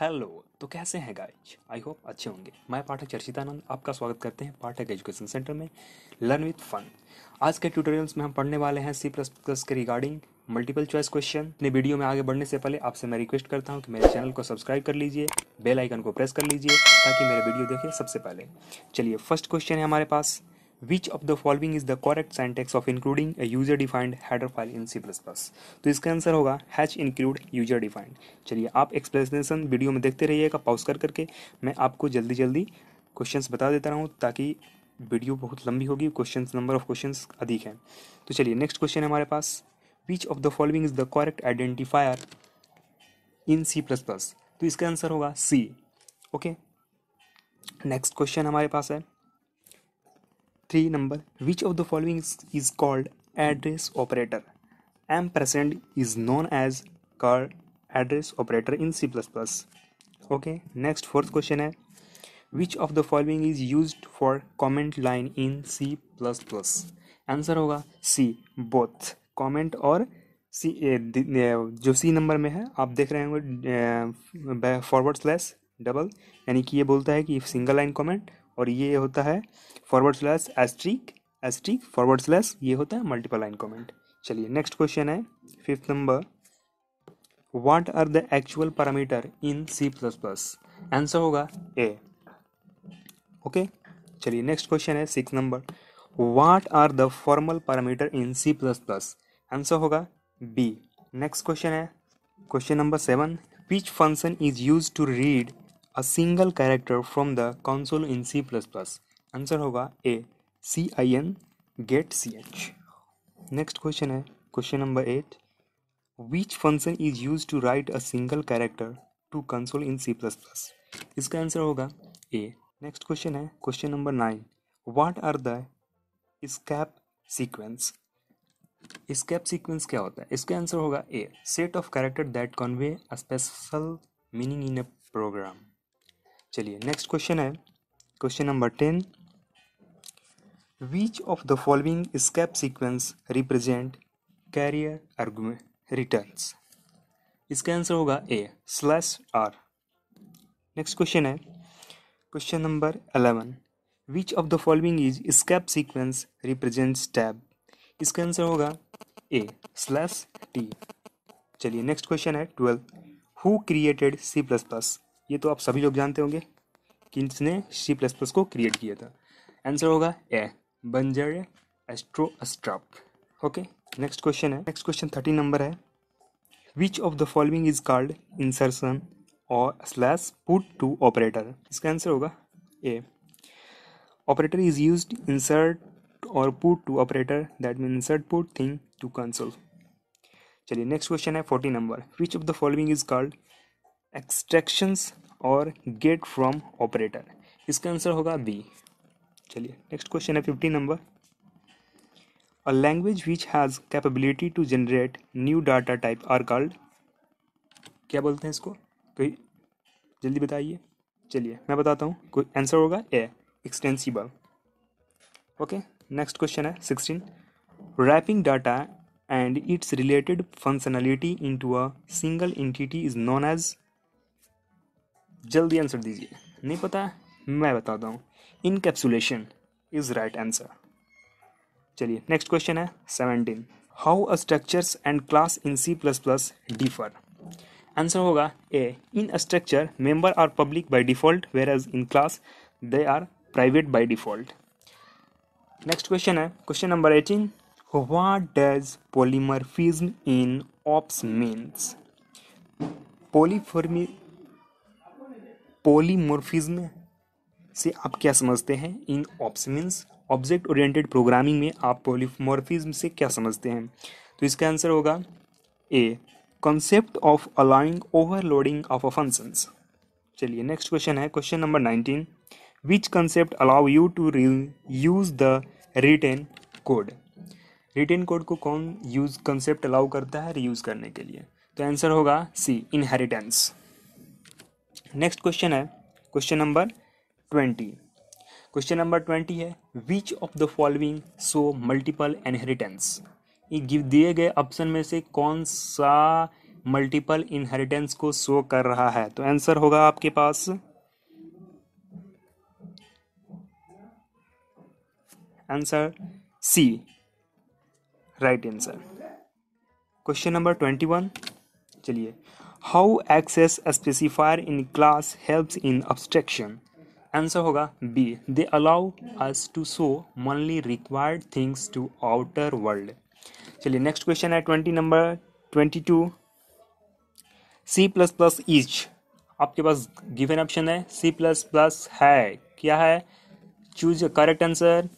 Hello तो कैसे हैं गाइज आई होप अच्छे होंगे मैं पाठक चर्चितानंद आपका स्वागत करते हैं पाठक एजुकेशन सेंटर में लर्न विथ फन आज के ट्यूटोरियल्स में हम पढ़ने वाले हैं सी प्लस प्लस के रिगार्डिंग मल्टीपल चॉइस क्वेश्चन अपने वीडियो में आगे बढ़ने से पहले आपसे मैं रिक्वेस्ट करता हूं कि मेरे चैनल को सब्सक्राइब कर लीजिए बेल आइकन को प्रेस कर लीजिए ताकि मेरे वीडियो देखें सबसे पहले चलिए फर्स्ट क्वेश्चन है हमारे पास which of the following is the correct syntax of including a user defined header file in C++ तो इसका आंसर होगा हैच इंक्लूड यूजर डिफाइंड चलिए आप एक्सप्लेनेशन वीडियो में देखते रहिएगा पॉज कर करके मैं आपको जल्दी जल्दी क्वेश्चंस बता देता रहा हूँ ताकि वीडियो बहुत लंबी होगी क्वेश्चंस नंबर ऑफ क्वेश्चंस अधिक हैं तो चलिए नेक्स्ट क्वेश्चन है हमारे पास which of the following is the correct identifier in C plus plus तो इसका आंसर होगा सी ओके नेक्स्ट क्वेश्चन हमारे पास है three number which of the following is called address operator ampersand is known as called address operator in C plus plus okay next fourth question है which of the following is use for comment line in C plus plus answer होगा C both comment और सी जो सी number में है आप देख रहे होंगे फॉरवर्ड स्लैस डबल यानी कि ये बोलता है कि सिंगल लाइन कॉमेंट और ये होता है forward slash asterisk asterisk forward slash ये होता है मल्टीपल लाइन कमेंट चलिए नेक्स्ट क्वेश्चन है fifth number what are the actual parameter in C plus plus answer होगा ए ओके चलिए नेक्स्ट क्वेश्चन है six number what are the formal parameter in C plus plus answer होगा B next question है question number seven which function is use to read a single character from the console in C plus plus answer होगा A C I N get C H next question है question number eight which function is use to write a single character to console in C plus plus इसका answer होगा A next question है question number nine what are the escape sequence escape sequence क्या होता है इसका answer होगा A set of character that convey a special meaning in a programme चलिए next question है question number ten Which of the following escape sequence represent carrier argument returns? इसका answer होगा A slash R next question है question number eleven which of the following is escape sequence represent tab इसका answer होगा A slash T चलिए next question है twelfth who created C plus plus ये तो आप सभी लोग जानते होंगे कि इसने सी प्लस प्लस को क्रिएट किया था आंसर होगा A Bjarne Stroustrup okay next question है नेक्स्ट क्वेश्चन थर्टी नंबर है which of the following is called insertion or slash put to operator इसका आंसर होगा A operator is use insert or put to operator that mean insert put thing to console चलिए next question है forty number which of the following is called extractions or get from operator इसका answer होगा B चलिए next question है fifteen number a language which has capability to generate new data type are called क्या बोलते हैं इसको कोई जल्दी बताइए चलिए मैं बताता हूँ कोई आंसर होगा A extensible okay next question है sixteen wrapping data and its related functionality to a single entity is known as जल्दी आंसर दीजिए नहीं पता मैं बताता हूँ इनकेप्सुलेशन इज राइट आंसर चलिए नेक्स्ट क्वेश्चन है seventeen how structures and class in C plus plus differ answer होगा A in structure member are public by default whereas in class they are private by default next question है question number eighteen does does in OOPs means means polymorphism से आप क्या समझते हैं in OOPs means object oriented programming में आप polymorphism से क्या समझते हैं तो इसका आंसर होगा A concept of allowing overloading of a functions चलिए नेक्स्ट क्वेश्चन है question number nineteen which concept allow you to use the written code written code को कौन यूज कंसेप्ट अलाउ करता है रीयूज करने के लिए तो आंसर होगा सी इनहेरिटेंस नेक्स्ट क्वेश्चन है question number twenty question number twenty है which of the following show multiple inheritance give दिए गए ऑप्शन में से कौन सा मल्टीपल इनहेरिटेंस को शो कर रहा है तो आंसर होगा आपके पास answer C right answer question number twenty one चलिए how access specifier in class helps in abstraction answer होगा B they allow us to show only required things to outer world चलिए नेक्स्ट क्वेश्चन है twenty number twenty two C plus plus is आपके पास given option है सी plus plus है क्या है choose correct answer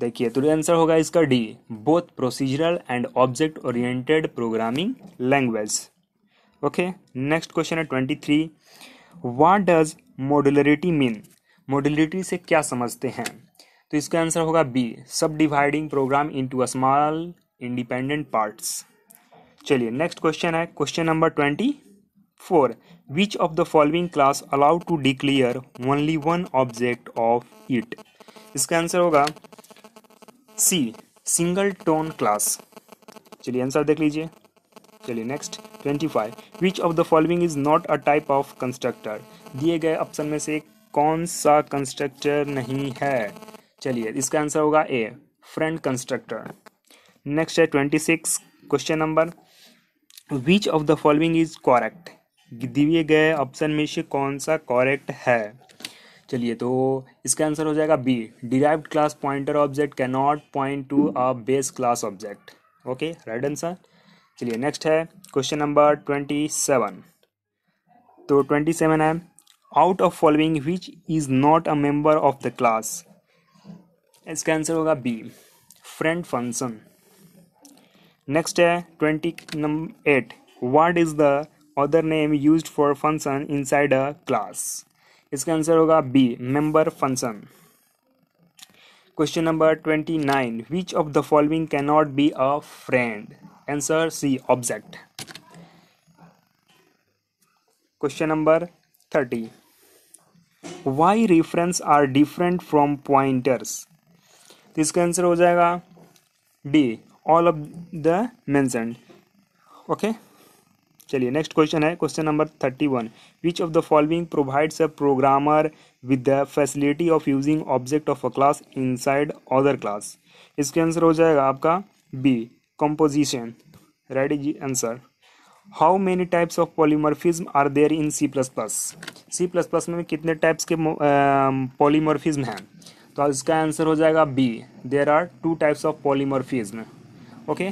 देखिए तो आंसर होगा इसका D both procedural and object oriented programming language okay next question है twenty three what does modularity mean modularity से क्या समझते हैं तो इसका आंसर होगा B subdividing program into small independent parts चलिए नेक्स्ट क्वेश्चन है question number twenty four which of the following class allowed to declare only one object of it इसका आंसर होगा सी सिंगल टोन क्लास चलिए answer देख लीजिए चलिए next twenty five which of the following is not a type of constructor दिए गए option में से कौन सा कंस्ट्रक्टर नहीं है चलिए इसका आंसर होगा ए फ्रेंड कंस्ट्रक्टर नेक्स्ट है twenty six question number which of the following is correct दिए गए ऑप्शन में से कौन सा कॉरेक्ट है चलिए तो इसका आंसर हो जाएगा B derived class pointer object can not point to a base class object okay right answer चलिए नेक्स्ट है क्वेश्चन नंबर ट्वेंटी सेवन तो ट्वेंटी सेवन है out of following which is not a member of the class इसका answer होगा B friend function next है twenty number eight what is the other name use for function side a class इसका answer होगा B member function question number twenty nine which of the following can not be a friend answer C object question number thirty why reference are different from pointers इसका answer हो जाएगा D all of the मैं okay चलिए next question है question number thirty one which of the following provides a programmer with the facility of using object of a class inside other class इसका answer हो जाएगा आपका B composition right is answer how many types of polymorphism are there in C++ C++ में कितने types के polymorphism हैं तो इसका आंसर हो जाएगा B there are two types of polymorphism okay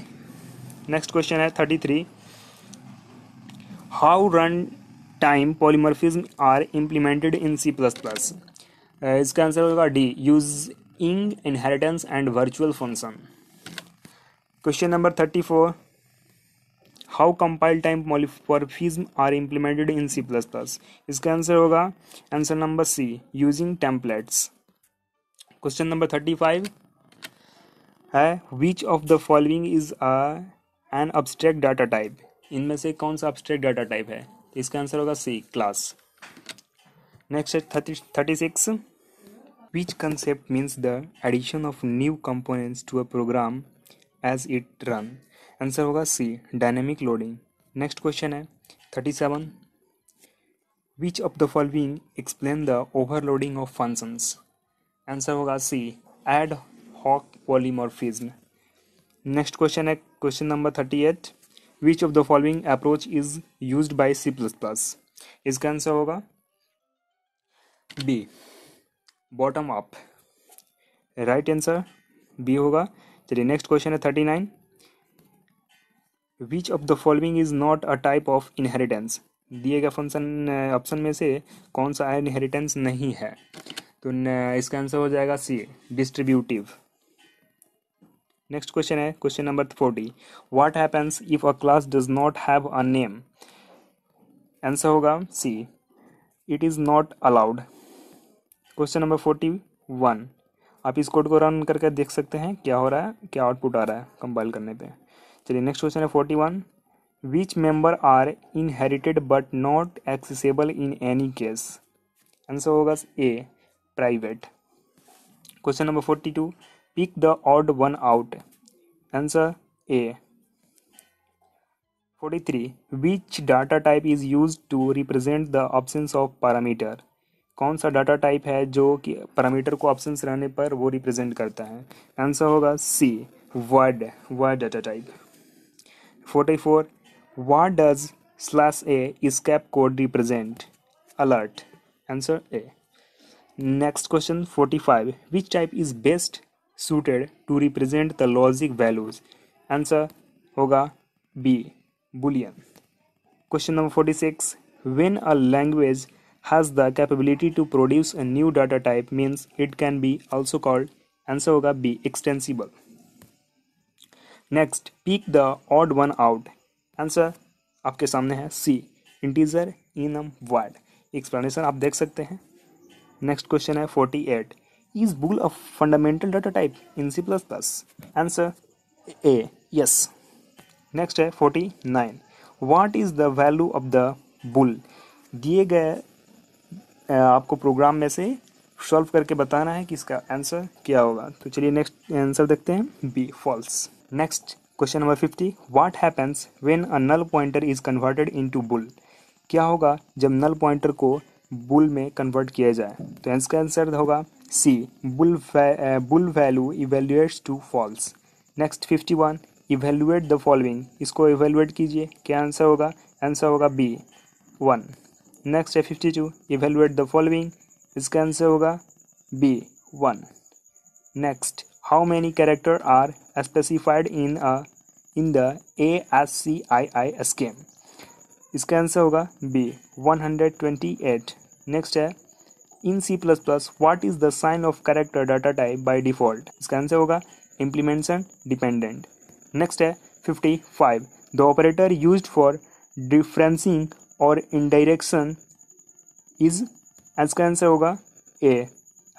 next question है thirty three how run time polymorphism are implemented in C plus plus इसका आंसर होगा D using inheritance and virtual function question number thirty four how compile time polymorphism are implemented in C plus plus इसका answer होगा answer number C using templates question number thirty five है which of the following is a N abstract data type इनमें से कौन सा abstract data type है इसका answer होगा सी क्लास नेक्स्ट है thirty thirty six which concept means the addition of new components to a program as it run answer होगा C dynamic loading next question है thirty seven which of the following explain the overloading of functions answer होगा C ad hoc polymorphism next question है question number thirty eight which of the following approach is use by C plus plus इसका answer होगा B bottom up right answer B होगा चलिए next question है thirty nine which of the following is not a type of inheritance दिए गए function option में से कौन सा इनहेरिटेंस नहीं है तो इसका आंसर हो जाएगा सी डिस्ट्रीब्यूटिव नेक्स्ट क्वेश्चन है question number forty what happens if a class does not have a name answer होगा C it is not allowed question number forty one आप इस कोड को रन करके देख सकते हैं क्या हो रहा है क्या आउटपुट आ रहा है कंपाइल करने पे चलिए नेक्स्ट क्वेश्चन है forty one which member are inherited but not accessible in any case answer होगा A private question number forty two pick the odd one out answer A forty three which data type is use to represent the option of parameter कौन सा data type है जो कि parameter को options रहने पर वो रिप्रेजेंट करता है आंसर होगा C word word data type forty four what does slash a escape code represent alert answer A next question forty five which type is best suited to represent the logic values answer होगा B boolean question number forty six when a language has the capability to produce a new data type means it can be also called answer होगा B extensible next pick the odd one out answer आपके सामने है C integer enum void explanation आप देख सकते हैं next question है forty eight is bool a fundamental data type in C plus plus answer A yes next है forty nine what is the value of the bool दिए गए आपको programme में से सॉल्व करके बताना है कि इसका आंसर क्या होगा तो चलिए नेक्स्ट आंसर देखते हैं B false next question number fifty what happens when a null pointer is converted into bool क्या होगा जब नल पॉइंटर को बुल में कन्वर्ट किया जाए तो इसका आंसर होगा C bool bool value evaluates to false next fifty one evaluate the following इसको इवेल्युएट कीजिए क्या आंसर होगा आंसर होगा बी वन नेक्स्ट है fifty two evaluate the following इसका आंसर होगा B one next how many character are specified in a in the A S C I I scheme इसका answer होगा B 128 next है in C plus plus what is the sign of character data type by default इसका answer होगा implementation dependent next है 55 the operator used for dereferencing और indirection is इसका answer होगा A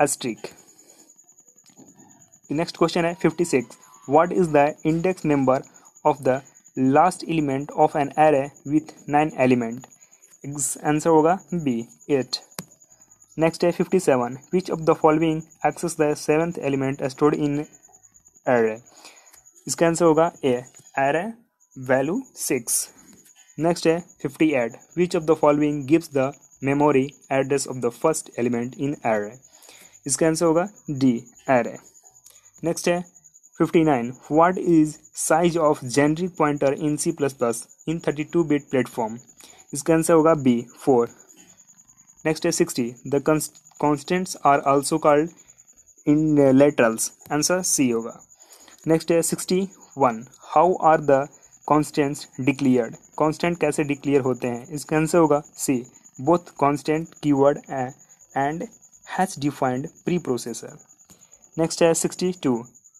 asterisk next question है fifty six what is the index number of the last element of an array with nine element answer होगा B eight next है fifty seven which of the following access the seventh element stored in array इसका answer होगा A array value six Next 50 add. Which of the following gives the memory address of the first element in array? इसका answer होगा D array. Next है 59. What is size of generic pointer in C++ in 32-bit platform? इसका answer होगा B 4. Next है 60. The constants are also called in uh, laterals. Answer C होगा Next है 61. How are the constants declared constant कैसे declare होते हैं इसका answer होगा C both constant keyword and hash defined preprocessor next है sixty two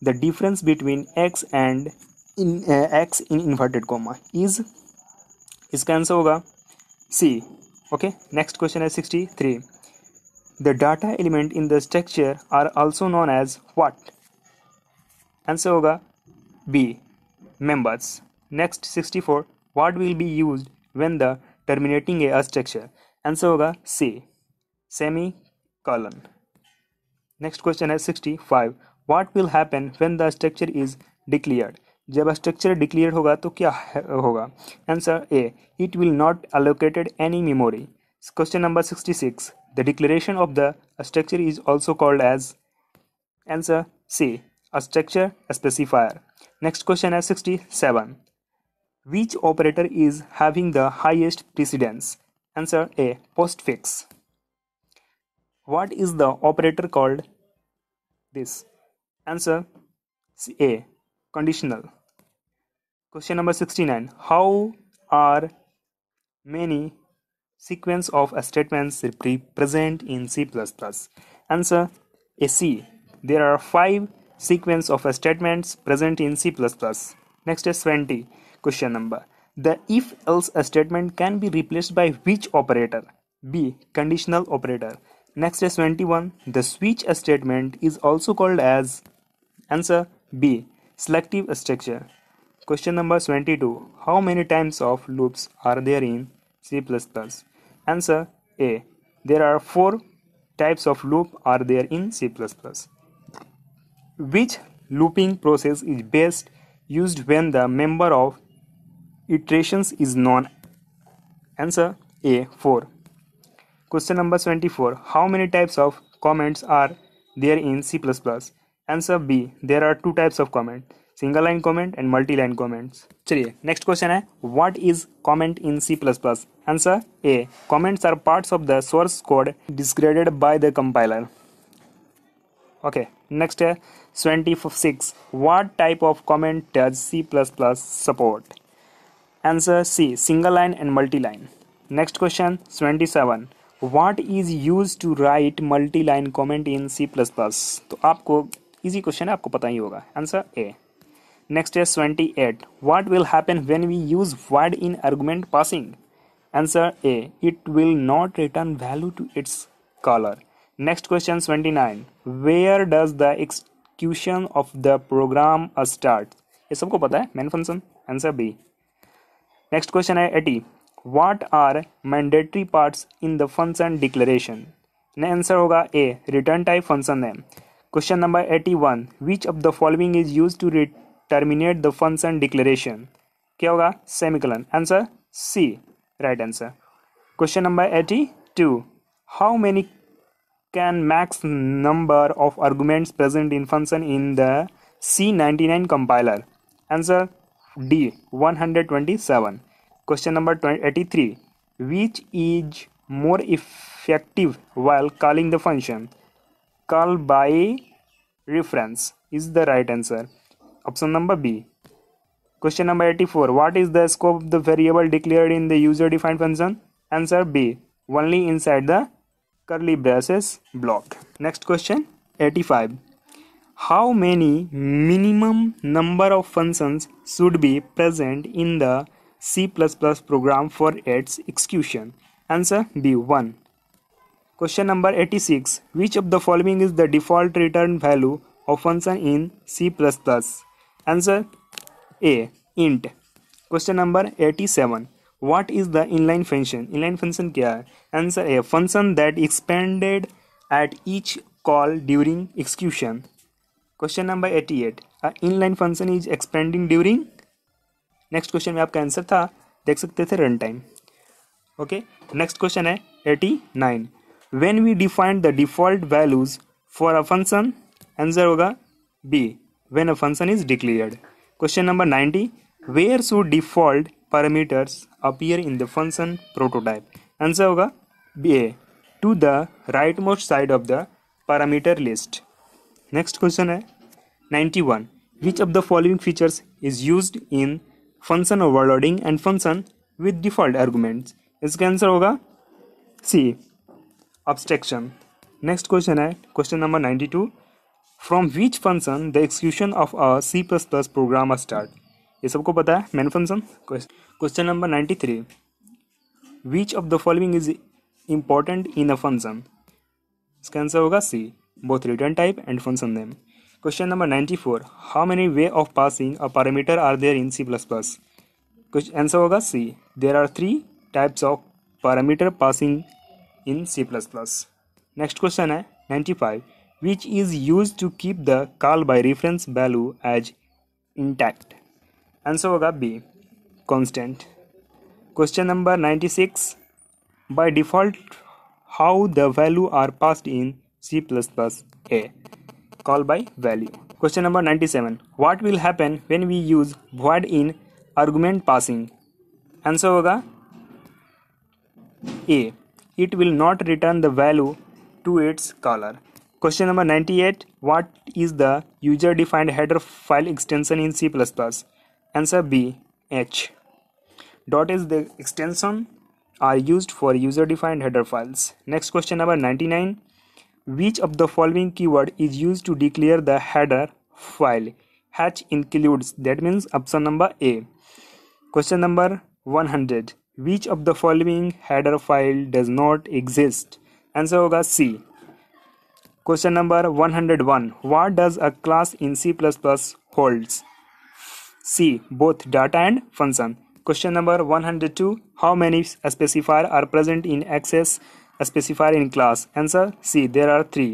the difference between x and in x in inverted comma is इसका answer होगा C okay next question है sixty three the data element in the structure are also known as what answer होगा B members next 64 what will be used when the terminating a structure answer hoga c semicolon next question is 65 what will happen when the structure is declared jab a structure declared hoga to kya hoga answer a it will not allocated any memory question number 66 the declaration of the structure is also called as answer c a structure specifier next question is 67 which operator is having the highest precedence? Answer A. Postfix. What is the operator called? This. Answer A. Conditional. Question number 69. How are many sequence of statements present in C++? Answer A. C. There are 5 sequence of statements present in C++. Next is 20. Question number The if else statement can be replaced by which operator? B. Conditional operator. Next is 21. The switch statement is also called as answer B. Selective structure. Question number 22. How many times of loops are there in C++? Answer A. There are 4 types of loop are there in C++. Which looping process is best used when the member of iterations is known answer a 4 question number 24 how many types of comments are there in c++ answer b there are two types of comments. single line comment and multi line comments chaliye next question hai what is comment in c++ answer a comments are parts of the source code degraded by the compiler okay next 26 what type of comment does c++ support Answer C. Single line and multi-line. Next question 27. What is used to write multi-line comment in C++? So, आपको easy question है आपको पता ही होगा Answer A. Next is 28. What will happen when we use void in argument passing? Answer A. It will not return value to its caller. Next question 29. Where does the execution of the program start? ये सबको पता है Main function. Answer B. Next question है eighty what are mandatory parts in the function declaration ने answer होगा A return type function है question number eighty one which of the following is use to terminate the function declaration क्या होगा semicolon answer C right answer question number eighty two how many can max number of arguments present in function in the C99 compiler? Answer D. 127. Question number 83. Which is more effective while calling the function? Call by reference is the right answer. Option number B. Question number 84. What is the scope of the variable declared in the user defined function? Answer B. Only inside the curly braces block. Next question 85 how many minimum number of functions should be present in the C++ program for its execution? Answer B1. Question number 86. Which of the following is the default return value of function in C++? Answer A. Int. Question number 87. What is the inline function? Inline function क्या है? Answer A. Function that expanded at each call during execution. Question number eighty eight inline function is expanding during next question में आपका answer था देख सकते थे run time okay next question है eighty nine when we defined the default values for a function answer होगा B when a function is declared question number ninety where should default parameters appear in the function prototype answer होगा B A to the right most side of the parameter list next question है ninety one which of the following features is use in function overloading and function with default arguments इसका answer होगा C abstraction next question है question number ninety two from which function the execution of a C plus plus program start ये सबको पता है main function question number ninety three which of the following is important in a function इसका answer होगा सी both return type and function name. Question number 94. How many way of passing a parameter are there in C++? Answer was C. There are three types of parameter passing in C++. Next question 95. Which is used to keep the call by reference value as intact? Answer was B. Constant. Question number 96. By default, how the value are passed in C++ A. Call by value. Question number 97. What will happen when we use void in argument passing? Answer hoga A. It will not return the value to its caller. Question number 98. What is the user defined header file extension in C++? Answer B. H. Dot is the extension are used for user defined header files. Next question number 99. Which of the following keyword is used to declare the header file? Hatch includes. That means option number A. Question number 100. Which of the following header file does not exist? Answer होगा C. Question number 101. What does a class in C++ holds? C. Both data and function. Question number 102. How many specifiers are present in access a specifier in class answer c there are three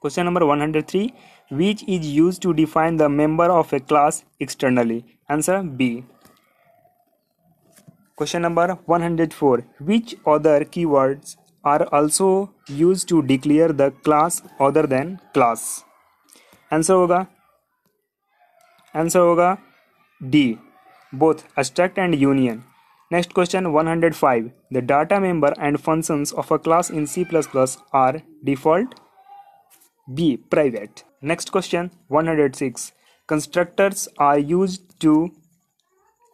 question number 103 which is used to define the member of a class externally answer b question number 104 which other keywords are also used to declare the class other than class answer होगा answer होगा D. Both abstract and union. Next question 105. The data member and functions of a class in C++ are default, B. Private. Next question 106. Constructors are used to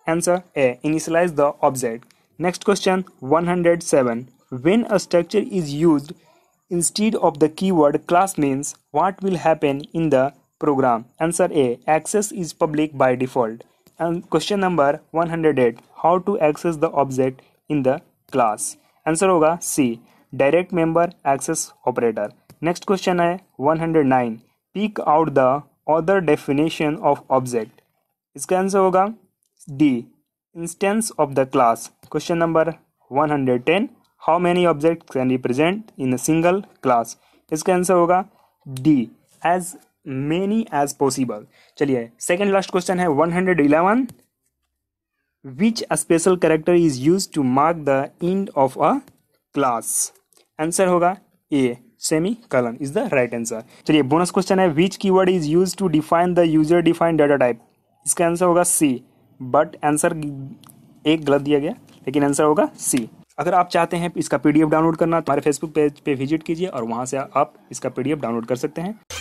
answer A. Initialize the object. Next question 107. When a structure is used instead of the keyword class means what will happen in the program? Answer A. Access is public by default. And question number 108 how to access the object in the class answer होगा C direct member access operator next question है 109 pick out the other definition of object इसका answer होगा D instance of the class question number 110 how many object can represent in a single class इसका answer होगा D as many as possible चलिए second last question है one hundred eleven which special character is use to mark the end of a class answer होगा A semicolon is the right answer चलिए bonus question है which keyword is use to define the user define data type इसका answer होगा C but answer एक गलत दिया गया लेकिन आंसर होगा सी अगर आप चाहते हैं इसका पीडीएफ डाउनलोड करना तो हमारे फेसबुक पेज पे विजिट कीजिए और वहां से आप इसका पीडीएफ डाउनलोड कर सकते हैं